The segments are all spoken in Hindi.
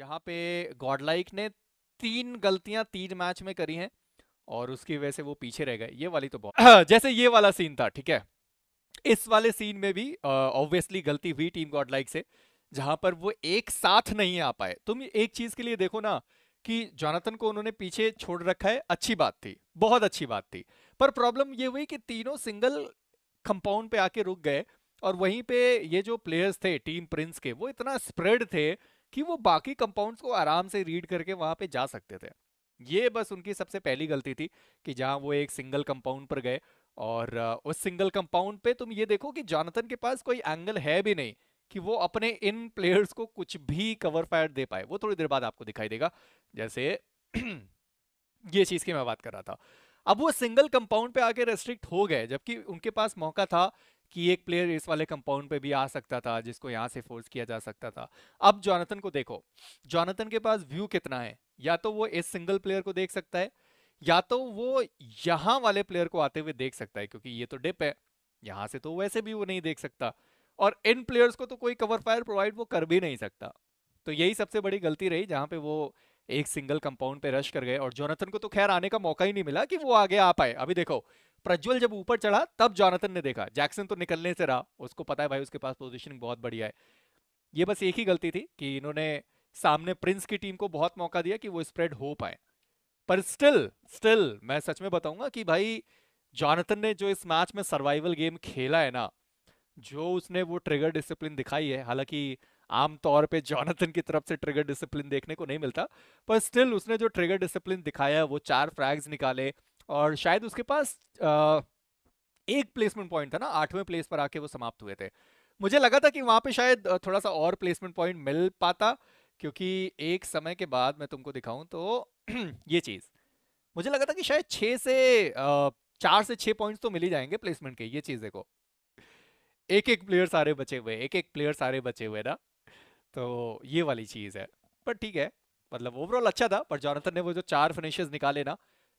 जहाँ पे गॉडलाइक ने तीन गलतियां तीन मैच में करी हैं और उसकी वजह से वो पीछे रह गए ये वाली तो बहुत हाँ, जैसे ये वाला सीन था ठीक है इस वाले सीन में भी ऑब्वियसली गलती हुई टीम गॉडलाइक से जहां पर वो एक साथ नहीं आ पाए तुम एक चीज के लिए देखो ना कि जॉनथन को उन्होंने पीछे छोड़ रखा है अच्छी बात थी बहुत अच्छी बात थी पर प्रॉब्लम ये हुई कि तीनों सिंगल कंपाउंड पे आके रुक गए और वहीं पे ये जो प्लेयर्स थे टीम प्रिंस के वो इतना स्प्रेड थे कि वो बाकी कंपाउंड्स को आराम से रीड करके वहां पे जा सकते थे ये बस उनकी सबसे पहली गलती थी कि जहां वो एक सिंगल कंपाउंड पर गए और उस सिंगल कंपाउंड पे तुम ये देखो कि जॉनथन के पास कोई एंगल है भी नहीं कि वो अपने इन प्लेयर्स को कुछ भी कवर फायर दे पाए वो थोड़ी देर बाद आपको दिखाई देगा जैसे ये चीज की मैं बात कर रहा था अब वो सिंगल कंपाउंड पे आके रेस्ट्रिक्ट हो गए जबकि उनके पास मौका था कि एक प्लेयर इस वाले कंपाउंड पे भी आ सकता था जिसको यहाँ से फोर्स किया जा सकता था अब जॉनथन को देखो जॉनथन के पास व्यू कितना है या तो वो इस सिंगल प्लेयर को देख सकता है या तो वो यहाँ वाले प्लेयर को आते हुए देख सकता है क्योंकि ये तो डिप है यहाँ से तो वैसे भी वो नहीं देख सकता और इन प्लेयर्स को तो कोई कवर फायर प्रोवाइड वो कर भी नहीं सकता तो यही सबसे बड़ी गलती रही जहाँ पे वो एक सिंगल कंपाउंड पे रश कर गए और जोनाथन को तो खैर आने का मौका ही नहीं मिला कि वो आगे आ पाए अभी देखो प्रज्वल जब ऊपर चढ़ा तब जॉनथन ने देखा जैक्सन तो निकलने से रहा उसको पता है भाई उसके पास पोजिशन बहुत बढ़िया है ये बस एक ही गलती थी कि इन्होंने सामने प्रिंस की टीम को बहुत मौका दिया कि वो स्प्रेड हो पाए पर स्टिल स्टिल मैं सच में बताऊंगा कि भाई जॉनथन ने जो इस मैच में सर्वाइवल गेम खेला है ना जो उसने वो ट्रिगर डिसिप्लिन दिखाई है हालांकि आमतौर पे जॉनथन की तरफ से ट्रिगर डिसिप्लिन देखने को नहीं मिलता पर स्टिल उसने जो ट्रिगर डिसिप्लिन दिखाया वो चार फ्रैग्स निकाले और शायद उसके पास आ, एक प्लेसमेंट पॉइंट था ना आठवें प्लेस पर आके वो समाप्त हुए थे मुझे लगा था कि वहाँ पे शायद थोड़ा सा और प्लेसमेंट पॉइंट मिल पाता क्योंकि एक समय के बाद मैं तुमको दिखाऊं तो ये चीज़ मुझे लगा था कि शायद छः से चार से छः पॉइंट्स तो मिल ही जाएंगे प्लेसमेंट के ये चीज़ देखो एक एक प्लेयर सारे बचे हुए एक एक प्लेयर सारे बचे हुए ना तो ये वाली चीज़ है पर ठीक है मतलब ओवरऑल अच्छा था पर जॉनथन ने वो जो चार फिनिशेस निकाले ना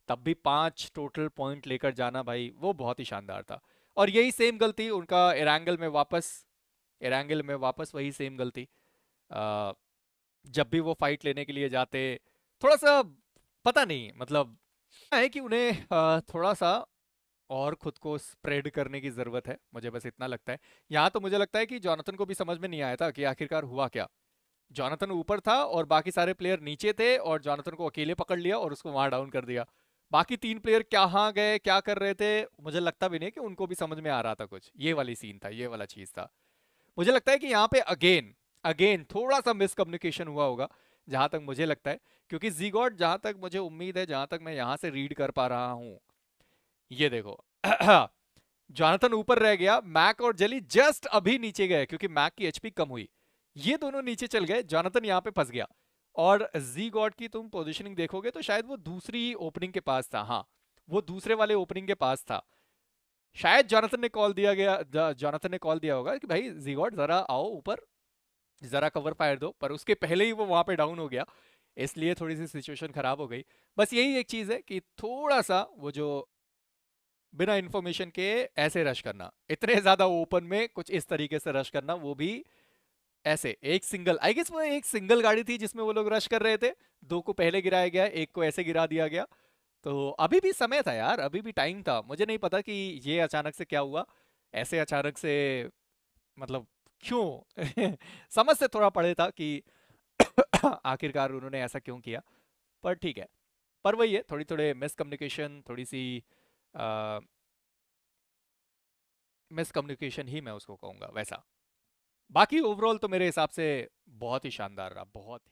तब भी पांच टोटल पॉइंट लेकर जाना भाई वो बहुत ही शानदार था और यही सेम गलती उनका एरांगल में वापस एरांगल में वापस वही सेम गलती आ, जब भी वो फाइट लेने के लिए जाते थोड़ा सा पता नहीं मतलब है कि उन्हें थोड़ा सा और खुद को स्प्रेड करने की ज़रूरत है मुझे बस इतना लगता है यहाँ तो मुझे लगता है कि जॉनथन को भी समझ में नहीं आया था कि आखिरकार हुआ क्या जॉनथन ऊपर था और बाकी सारे प्लेयर नीचे थे और जॉनथन को अकेले पकड़ लिया और उसको वहाँ डाउन कर दिया बाकी तीन प्लेयर कहाँ गए क्या कर रहे थे मुझे लगता भी नहीं कि उनको भी समझ में आ रहा था कुछ ये वाली सीन था ये वाला चीज था मुझे लगता है कि यहाँ पे अगेन अगेन थोड़ा सा मिसकम्युनिकेशन हुआ होगा जहां तक मुझे लगता है क्योंकि जीगॉड जहां तक मुझे उम्मीद है जहां तक मैं यहां से रीड कर पा रहा हूं ये देखो जॉनथन ऊपर रह गया मैक और जली जस्ट अभी नीचे गए क्योंकि मैक की एचपी कम हुई ये दोनों नीचे चल गए जॉनथन यहां पे फंस गया और जी गॉड की तुम पोजिशनिंग देखोगे तो शायद वो दूसरी ओपनिंग के पास था हाँ वो दूसरे वाले ओपनिंग के पास था शायद जॉनथन ने कॉल दिया गया जॉनथन ने कॉल दिया होगा कि भाई जी गॉड जरा आओ ऊपर जरा कवर फायर दो पर उसके पहले ही वो वहां पे डाउन हो गया इसलिए थोड़ी सी सिचुएशन खराब हो गई बस यही एक चीज है कि थोड़ा सा वो जो बिना इन्फॉर्मेशन के ऐसे रश करना इतने ज्यादा ओपन में कुछ इस तरीके से रश करना वो भी ऐसे एक सिंगल आई गेस वो एक सिंगल गाड़ी थी जिसमें वो लोग रश कर रहे थे दो को पहले गिराया गया एक को ऐसे गिरा दिया गया तो अभी भी समय था यार अभी भी टाइम था मुझे नहीं पता कि ये अचानक से क्या हुआ ऐसे अचानक से मतलब क्यों समझ से थोड़ा पड़े था कि आखिरकार उन्होंने ऐसा क्यों किया पर ठीक है पर वही है थोड़ी थोड़े मिसकम्युनिकेशन थोड़ी सी मिसकम्युनिकेशन ही मैं उसको कहूँगा वैसा बाकी ओवरऑल तो मेरे हिसाब से बहुत ही शानदार रहा बहुत ही